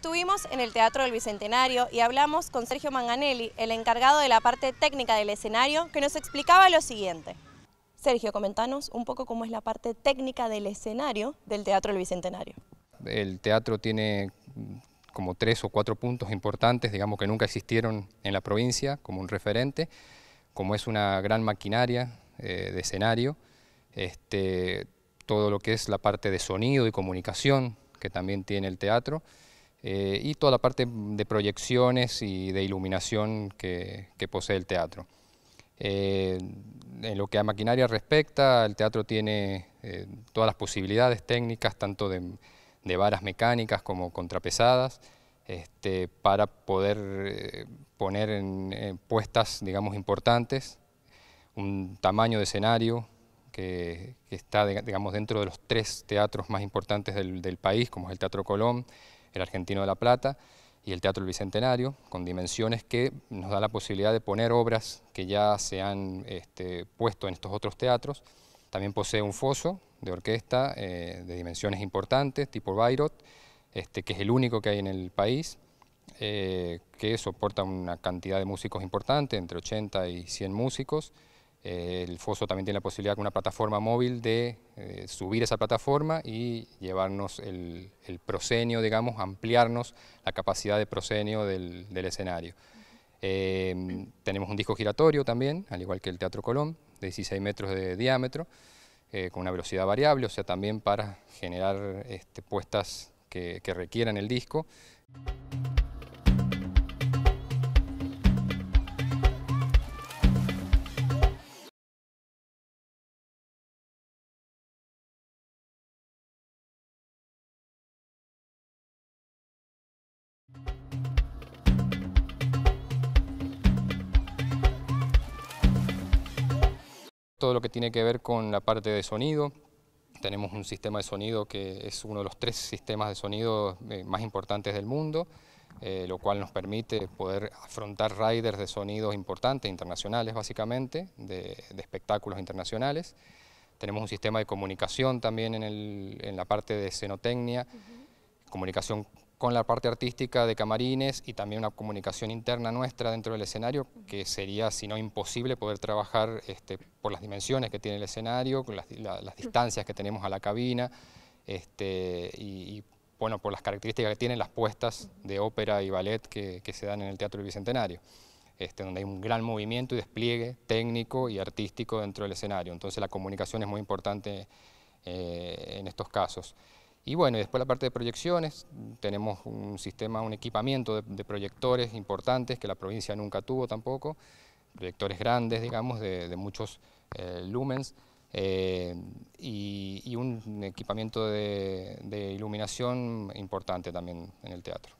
Estuvimos en el Teatro del Bicentenario y hablamos con Sergio Manganelli, el encargado de la parte técnica del escenario, que nos explicaba lo siguiente. Sergio, comentanos un poco cómo es la parte técnica del escenario del Teatro del Bicentenario. El teatro tiene mm, como tres o cuatro puntos importantes, digamos que nunca existieron en la provincia como un referente, como es una gran maquinaria eh, de escenario, este, todo lo que es la parte de sonido y comunicación que también tiene el teatro, eh, y toda la parte de proyecciones y de iluminación que, posee el teatro. Eh, en lo que a maquinaria respecta, el teatro tiene eh, todas las posibilidades técnicas, tanto de, varas mecánicas como contrapesadas, este, para poder poner en puestas, digamos, importantes, un tamaño de escenario, que, está digamos, dentro de los tres teatros más importantes del, del, país, como es el Teatro Colón, el Argentino de la Plata y el Teatro del Bicentenario, con dimensiones que nos da la posibilidad de poner obras que ya se han este, puesto en estos otros teatros. También posee un foso de orquesta eh, de dimensiones importantes, tipo Bayreuth, este, que es el único que hay en el país, eh, que soporta una cantidad de músicos importante, entre 80 y 100 músicos. Eh, el foso también tiene la posibilidad con una plataforma móvil de eh, subir esa plataforma y llevarnos el, el, prosenio, digamos, ampliarnos la capacidad de prosenio del, escenario. Eh, tenemos un disco giratorio también, al igual que el Teatro Colón, de 16 metros de diámetro, eh, con una velocidad variable, o sea, también para generar este, puestas que requieran el disco. todo lo que tiene que ver con la parte de sonido. Tenemos un sistema de sonido que es uno de los tres sistemas de sonido eh, más importantes del mundo, eh, lo cual nos permite poder afrontar riders de sonidos importantes, internacionales básicamente, de, espectáculos internacionales. Tenemos un sistema de comunicación también en, el, en la parte de escenotecnia, comunicación con la parte artística de camarines y también una comunicación interna nuestra dentro del escenario, que sería, si no imposible, poder trabajar este, por las dimensiones que tiene el escenario, con las, distancias que tenemos a la cabina, este, y, bueno, por las características que tienen las puestas de ópera y ballet que, se dan en el Teatro del Bicentenario, este, donde hay un gran movimiento y despliegue técnico y artístico dentro del escenario. Entonces la comunicación es muy importante eh, en estos casos. Y bueno, y después la parte de proyecciones, tenemos un sistema, un equipamiento de, proyectores importantes que la provincia nunca tuvo tampoco, proyectores grandes, digamos, de, muchos eh, lumens, eh, y, un equipamiento de iluminación importante también en el teatro.